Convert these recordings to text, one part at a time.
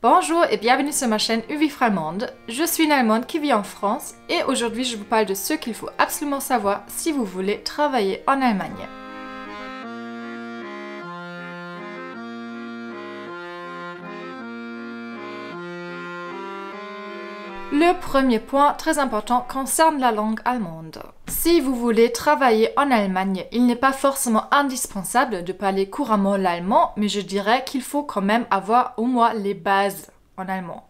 Bonjour et bienvenue sur ma chaîne UV Allemande. Je suis une Allemande qui vit en France et aujourd'hui je vous parle de ce qu'il faut absolument savoir si vous voulez travailler en Allemagne. Le premier point très important concerne la langue allemande. Si vous voulez travailler en Allemagne, il n'est pas forcément indispensable de parler couramment l'allemand, mais je dirais qu'il faut quand même avoir au moins les bases en allemand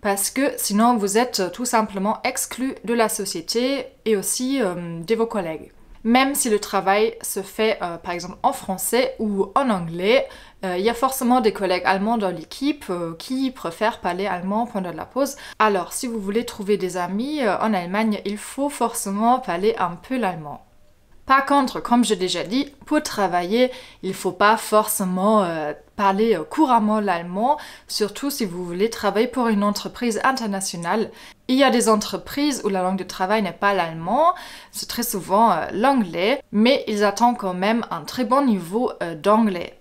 parce que sinon vous êtes tout simplement exclu de la société et aussi euh, de vos collègues. Même si le travail se fait euh, par exemple en français ou en anglais, euh, il y a forcément des collègues allemands dans l'équipe euh, qui préfèrent parler allemand pendant la pause. Alors si vous voulez trouver des amis en Allemagne, il faut forcément parler un peu l'allemand. Par contre, comme je l'ai déjà dit, pour travailler, il ne faut pas forcément euh, parler euh, couramment l'allemand, surtout si vous voulez travailler pour une entreprise internationale. Il y a des entreprises où la langue de travail n'est pas l'allemand, c'est très souvent euh, l'anglais, mais ils attendent quand même un très bon niveau d'anglais.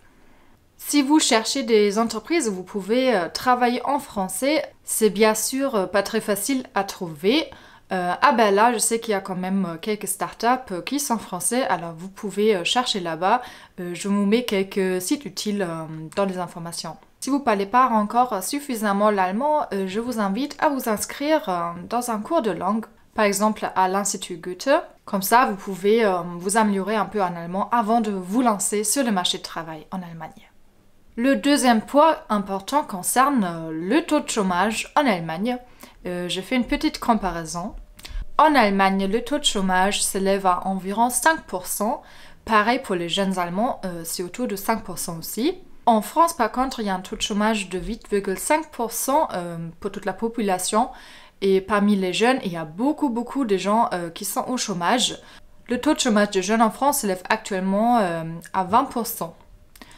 Si vous cherchez des entreprises où vous pouvez travailler en français, c'est bien sûr pas très facile à trouver. Euh, ah ben là, je sais qu'il y a quand même euh, quelques startups euh, qui sont français, alors vous pouvez chercher là-bas. je vous mets quelques sites utiles dans les informations. Si vous ne parlez pas encore suffisamment l'allemand, je vous invite à vous inscrire dans un cours de langue, par exemple à l'Institut Goethe. Comme ça, vous pouvez vous améliorer un peu en allemand avant de vous lancer sur le marché de travail en Allemagne. Le deuxième point important concerne le taux de chômage en Allemagne. Euh, je fais une petite comparaison. En Allemagne, le taux de chômage s'élève à environ 5%. Pareil pour les jeunes Allemands, euh, c'est autour de 5% aussi. En France, par contre, il y a un taux de chômage de 8,5% euh, pour toute la population. Et parmi les jeunes, il y a beaucoup, beaucoup de gens qui sont au chômage. Le taux de chômage des jeunes en France s'élève actuellement à 20%.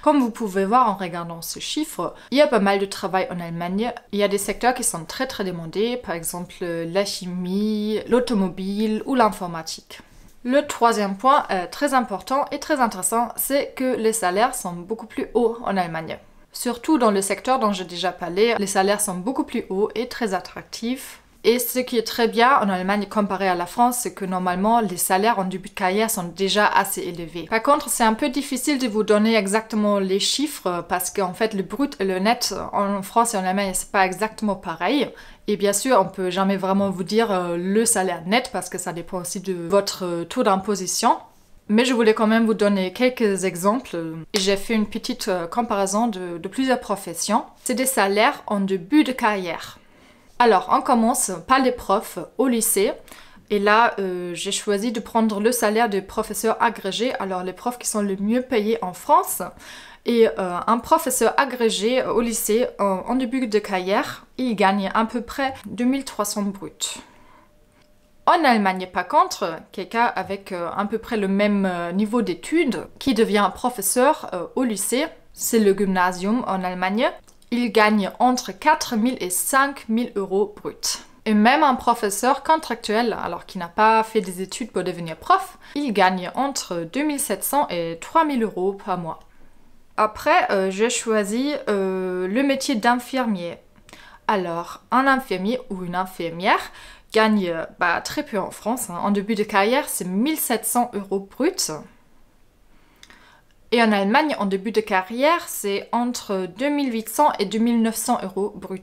Comme vous pouvez voir en regardant ce chiffre, il y a pas mal de travail en Allemagne. Il y a des secteurs qui sont très très demandés, par exemple la chimie, l'automobile ou l'informatique. Le troisième point euh, très important et très intéressant, c'est que les salaires sont beaucoup plus hauts en Allemagne. Surtout dans le secteur dont j'ai déjà parlé, les salaires sont beaucoup plus hauts et très attractifs. Et ce qui est très bien en Allemagne comparé à la France, c'est que normalement les salaires en début de carrière sont déjà assez élevés. Par contre, c'est un peu difficile de vous donner exactement les chiffres parce qu'en fait le brut et le net en France et en Allemagne c'est pas exactement pareil. Et bien sûr, on peut jamais vraiment vous dire euh, le salaire net parce que ça dépend aussi de votre euh, taux d'imposition. Mais je voulais quand même vous donner quelques exemples. J'ai fait une petite euh, comparaison de, de plusieurs professions. C'est des salaires en début de carrière. Alors, on commence par les profs au lycée. Et là, euh, j'ai choisi de prendre le salaire des professeurs agrégés, alors les profs qui sont le mieux payés en France. Et euh, un professeur agrégé au lycée, en, début de carrière, il gagne à peu près 2300 bruts. En Allemagne, par contre, quelqu'un avec euh, à peu près le même niveau d'études qui devient professeur au lycée, c'est le gymnasium en Allemagne, il gagne entre 4000 et 5000 euros bruts. Et même un professeur contractuel, alors qu'il n'a pas fait des études pour devenir prof, il gagne entre 2700 et 3000 euros par mois. Après, euh, j'ai choisi euh, le métier d'infirmier. Alors, un infirmier ou une infirmière gagne bah, très peu en France. Hein. En début de carrière, c'est 1700 euros bruts. Et en Allemagne, en début de carrière, c'est entre 2800 et 2900 euros bruts.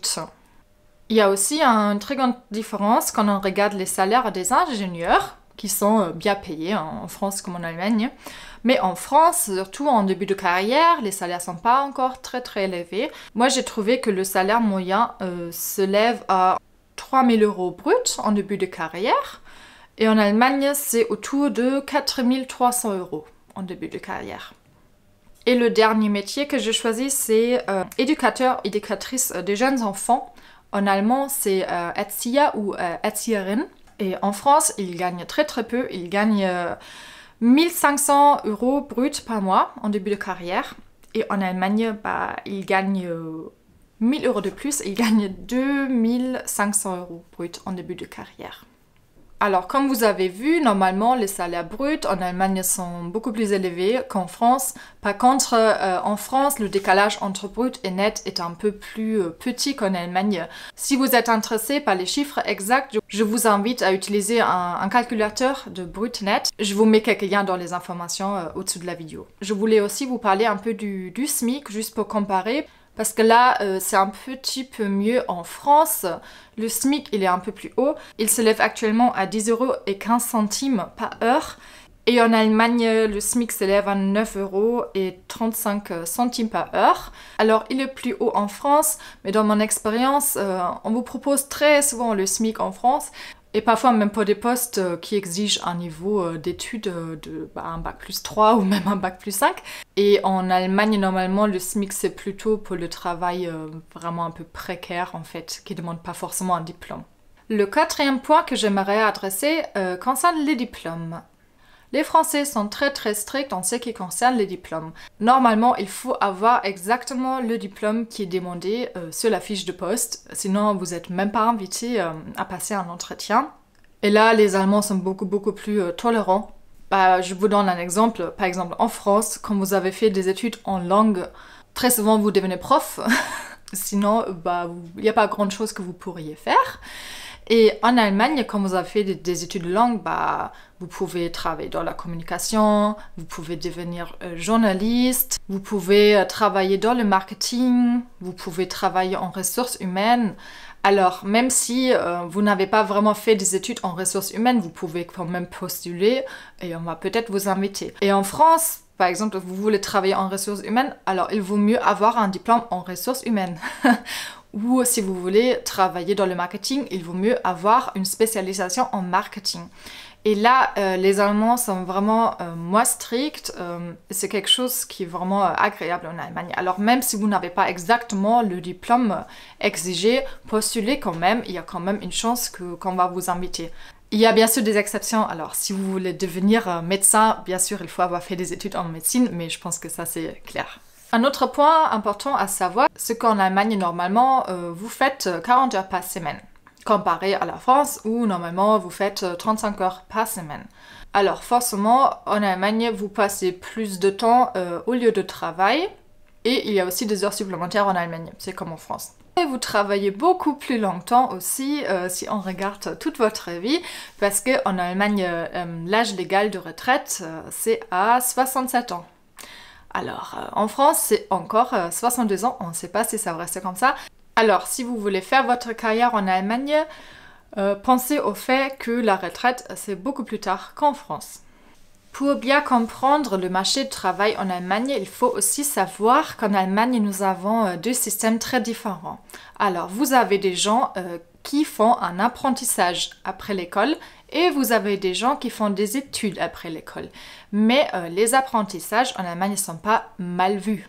Il y a aussi une très grande différence quand on regarde les salaires des ingénieurs, qui sont euh, bien payés en France comme en Allemagne. Mais en France, surtout en début de carrière, les salaires sont pas encore très très élevés. Moi, j'ai trouvé que le salaire moyen euh, se lève à 3000 euros bruts en début de carrière. Et en Allemagne, c'est autour de 4300 euros en début de carrière. Et le dernier métier que j'ai choisi, c'est euh, éducateur, éducatrice euh, des jeunes enfants. En allemand, c'est euh, ou euh, Erzieherin. Et en France, il gagne très très peu. Ils gagnent 1500 euros brut par mois en début de carrière. Et en Allemagne, bah, gagne gagnent euh, 1000 euros de plus. Il gagne 2500 euros brut en début de carrière. Alors, comme vous avez vu, normalement, les salaires bruts en Allemagne sont beaucoup plus élevés qu'en France. Par contre, euh, en France, le décalage entre brut et net est un peu plus euh, petit qu'en Allemagne. Si vous êtes intéressé par les chiffres exacts, je vous invite à utiliser un, calculateur de brut-net. Je vous mets quelques liens dans les informations euh, au-dessus de la vidéo. Je voulais aussi vous parler un peu du SMIC, juste pour comparer. Parce que là, euh, c'est un petit peu mieux en France. Le SMIC, il est un peu plus haut. Il se actuellement à centimes par heure. Et en Allemagne, le SMIC s'élève à 9 euros et 35 centimes par heure. Alors, il est plus haut en France, mais dans mon expérience, euh, on vous propose très souvent le SMIC en France, et parfois même pour des postes euh, qui exigent un niveau euh, d'études euh, de bah, un bac plus 3 ou même un bac plus 5. Et en Allemagne, normalement, le SMIC, c'est plutôt pour le travail vraiment un peu précaire, en fait, qui ne demande pas forcément un diplôme. Le quatrième point que j'aimerais adresser concerne les diplômes. Les Français sont très très stricts en ce qui concerne les diplômes. Normalement, il faut avoir exactement le diplôme qui est demandé euh, sur la fiche de poste, sinon vous n'êtes même pas invité euh, à passer un entretien. Et là, les Allemands sont beaucoup beaucoup plus euh, tolérants. Bah, je vous donne un exemple. Par exemple, en France, quand vous avez fait des études en langue, très souvent vous devenez prof. sinon, bah, il n'y a pas grand chose que vous pourriez faire. Et en Allemagne, quand vous avez fait des, études de bah, vous pouvez travailler dans la communication, vous pouvez devenir euh, journaliste, vous pouvez euh, travailler dans le marketing, vous pouvez travailler en ressources humaines. Alors, même si euh, vous n'avez pas vraiment fait des études en ressources humaines, vous pouvez quand même postuler et on va peut-être vous inviter. Et en France, par exemple, vous voulez travailler en ressources humaines, alors il vaut mieux avoir un diplôme en ressources humaines ou si vous voulez travailler dans le marketing, il vaut mieux avoir une spécialisation en marketing. Et là, euh, les Allemands sont vraiment euh, moins stricts. Euh, c'est quelque chose qui est vraiment agréable en Allemagne. Alors même si vous n'avez pas exactement le diplôme exigé, postulez quand même. Il y a quand même une chance que qu'on va vous inviter. Il y a bien sûr des exceptions. Alors si vous voulez devenir médecin, bien sûr, il faut avoir fait des études en médecine, mais je pense que ça c'est clair. Un autre point important à savoir, c'est qu'en Allemagne, normalement, euh, vous faites 40 euh, heures par semaine, comparé à la France où normalement vous faites 35 euh, heures par semaine. Alors forcément, en Allemagne, vous passez plus de temps au lieu de travail et il y a aussi des heures supplémentaires en Allemagne, c'est comme en France. Et vous travaillez beaucoup plus longtemps aussi si on regarde toute votre vie, parce qu'en Allemagne, l'âge légal de retraite, c'est à 67 ans. Alors, euh, en France, c'est encore 62 euh, ans, on ne sait pas si ça va rester comme ça. Alors, si vous voulez faire votre carrière en Allemagne, euh, pensez au fait que la retraite, c'est beaucoup plus tard qu'en France. Pour bien comprendre le marché du travail en Allemagne, il faut aussi savoir qu'en Allemagne, nous avons deux systèmes très différents. Alors, vous avez des gens qui font un apprentissage après l'école, et vous avez des gens qui font des études après l'école. Mais euh, les apprentissages en Allemagne ne sont pas mal vus.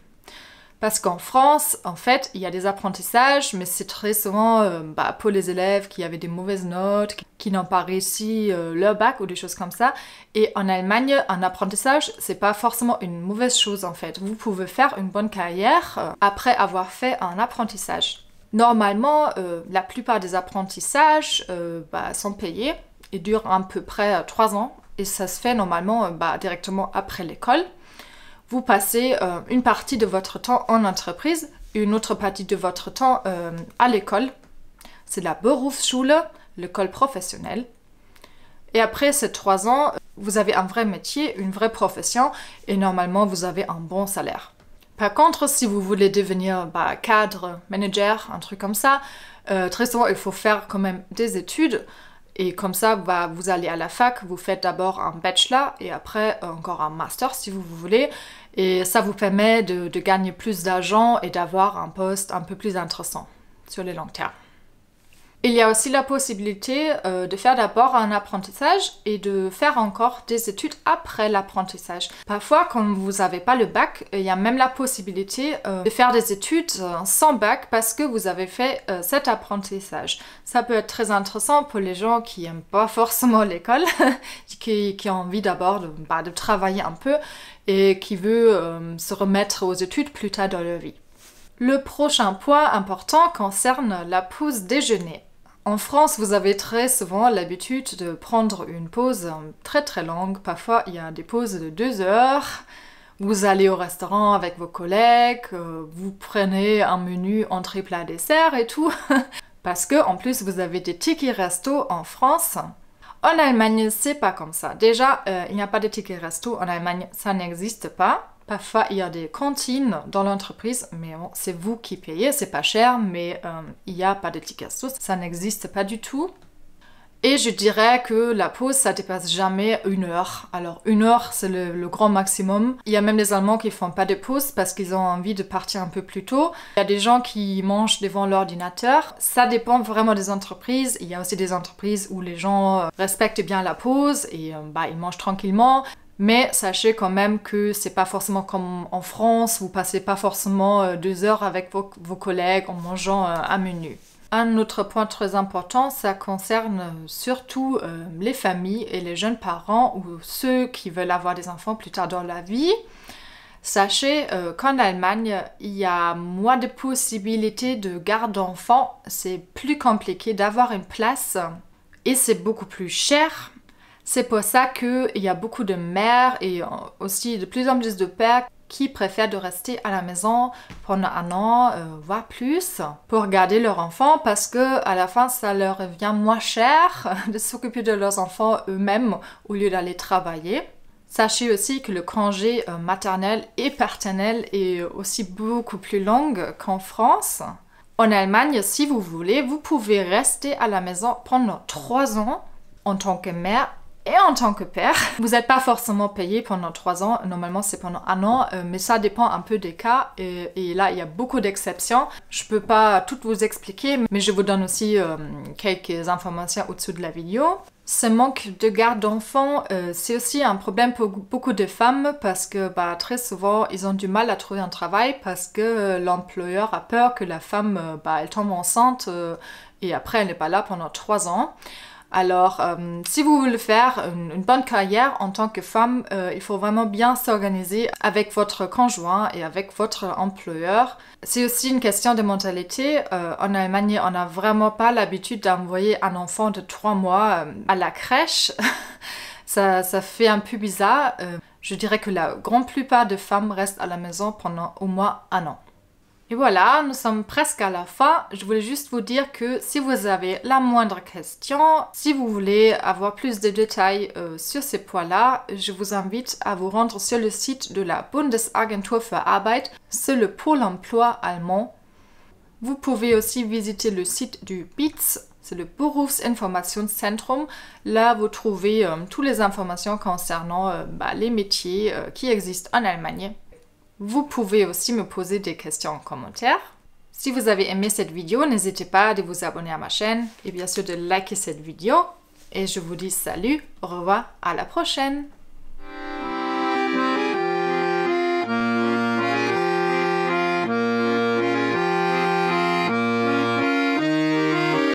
Parce qu'en France, en fait, il y a des apprentissages, mais c'est très souvent euh, bah, pour les élèves qui avaient des mauvaises notes, qui n'ont pas réussi euh, leur bac ou des choses comme ça. Et en Allemagne, un apprentissage, c'est pas forcément une mauvaise chose en fait. Vous pouvez faire une bonne carrière après avoir fait un apprentissage. Normalement, la plupart des apprentissages bah, sont payés il dure à peu près euh, trois ans et ça se fait normalement euh, bah, directement après l'école. Vous passez euh, une partie de votre temps en entreprise une autre partie de votre temps à l'école. C'est la Berufsschule, l'école professionnelle. Et après ces trois ans, vous avez un vrai métier, une vraie profession et normalement vous avez un bon salaire. Par contre, si vous voulez devenir bah, cadre, manager, un truc comme ça, très souvent il faut faire quand même des études. Et comme ça, bah, vous allez à la fac, vous faites d'abord un bachelor et après euh, encore un master si vous voulez. Et ça vous permet de, de gagner plus d'argent et d'avoir un poste un peu plus intéressant sur le long terme. Il y a aussi la possibilité euh, de faire d'abord un apprentissage et de faire encore des études après l'apprentissage. Parfois, comme vous n'avez pas le bac, il y a même la possibilité euh, de faire des études euh, sans bac parce que vous avez fait cet apprentissage. Ça peut être très intéressant pour les gens qui n'aiment pas forcément l'école, qui, ont envie d'abord de, bah, de, travailler un peu et qui veulent se remettre aux études plus tard dans leur vie. Le prochain point important concerne la pause déjeuner. En France, vous avez très souvent l'habitude de prendre une pause euh, très très longue. Parfois, il y a des pauses de deux heures. Vous allez au restaurant avec vos collègues, euh, vous prenez un menu entrée, plat, dessert et tout. Parce que, en plus, vous avez des tickets resto en France. En Allemagne, c'est pas comme ça. Déjà, euh, il n'y a pas de tickets resto en Allemagne, ça n'existe pas. Parfois, il y a des cantines dans l'entreprise, mais c'est vous qui payez, c'est pas cher, mais euh, il n'y a pas de ticket sauce, ça n'existe pas du tout. Et je dirais que la pause, ça dépasse jamais une heure. Alors une heure, c'est le, grand maximum. Il y a même des Allemands qui font pas de pause parce qu'ils ont envie de partir un peu plus tôt. Il y a des gens qui mangent devant l'ordinateur. Ça dépend vraiment des entreprises. Il y a aussi des entreprises où les gens euh, respectent bien la pause et euh, bah, ils mangent tranquillement. Mais sachez quand même que c'est pas forcément comme en France, vous passez pas forcément euh, deux heures avec vos, collègues en mangeant un euh, menu. Un autre point très important, ça concerne euh, surtout les familles et les jeunes parents ou ceux qui veulent avoir des enfants plus tard dans la vie. Sachez qu'en Allemagne, il y a moins de possibilités de garde d'enfants, c'est plus compliqué d'avoir une place et c'est beaucoup plus cher c'est pour ça qu'il y a beaucoup de mères et aussi de plus en plus de pères qui préfèrent de rester à la maison pendant un an, euh, voire plus, pour garder leurs enfants parce que à la fin ça leur revient moins cher de s'occuper de leurs enfants eux-mêmes au lieu d'aller travailler. Sachez aussi que le congé euh, maternel et paternel est aussi beaucoup plus long qu'en France. En Allemagne, si vous voulez, vous pouvez rester à la maison pendant trois ans en tant que mère et en tant que père, vous n'êtes pas forcément payé pendant trois ans. Normalement, c'est pendant un an, euh, mais ça dépend un peu des cas. Et, là, il y a beaucoup d'exceptions. Je peux pas tout vous expliquer, mais je vous donne aussi euh, quelques informations au dessus de la vidéo. Ce manque de garde d'enfants, euh, c'est aussi un problème pour beaucoup de femmes parce que bah, très souvent, ils ont du mal à trouver un travail parce que l'employeur a peur que la femme, bah, elle tombe enceinte et après, elle n'est pas là pendant trois ans. Alors, euh, si vous voulez faire une, bonne carrière en tant que femme, euh, il faut vraiment bien s'organiser avec votre conjoint et avec votre employeur. C'est aussi une question de mentalité. Euh, en Allemagne, on n'a vraiment pas l'habitude d'envoyer un enfant de 3 mois à la crèche. ça, ça, fait un peu bizarre. je dirais que la grande plupart des femmes restent à la maison pendant au moins un an. Et voilà, nous sommes presque à la fin. Je voulais juste vous dire que si vous avez la moindre question, si vous voulez avoir plus de détails euh, sur ces points-là, je vous invite à vous rendre sur le site de la Bundesagentur für Arbeit, c'est le pôle emploi allemand. Vous pouvez aussi visiter le site du BITS, c'est le Berufsinformationszentrum. Là, vous trouvez euh, toutes les informations concernant euh, bah, les métiers qui existent en Allemagne. Vous pouvez aussi me poser des questions en commentaire. Si vous avez aimé cette vidéo, n'hésitez pas à vous abonner à ma chaîne et bien sûr de liker cette vidéo. Et je vous dis salut, au revoir, à la prochaine